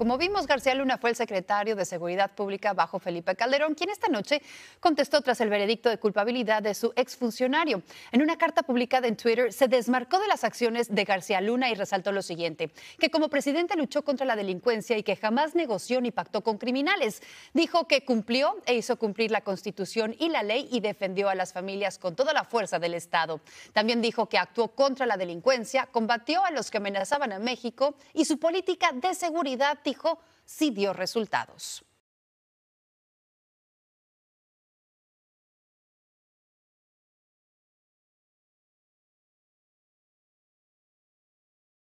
Como vimos, García Luna fue el secretario de Seguridad Pública bajo Felipe Calderón, quien esta noche contestó tras el veredicto de culpabilidad de su exfuncionario. En una carta publicada en Twitter, se desmarcó de las acciones de García Luna y resaltó lo siguiente, que como presidente luchó contra la delincuencia y que jamás negoció ni pactó con criminales. Dijo que cumplió e hizo cumplir la Constitución y la ley y defendió a las familias con toda la fuerza del Estado. También dijo que actuó contra la delincuencia, combatió a los que amenazaban a México y su política de seguridad dijo sí dio resultados.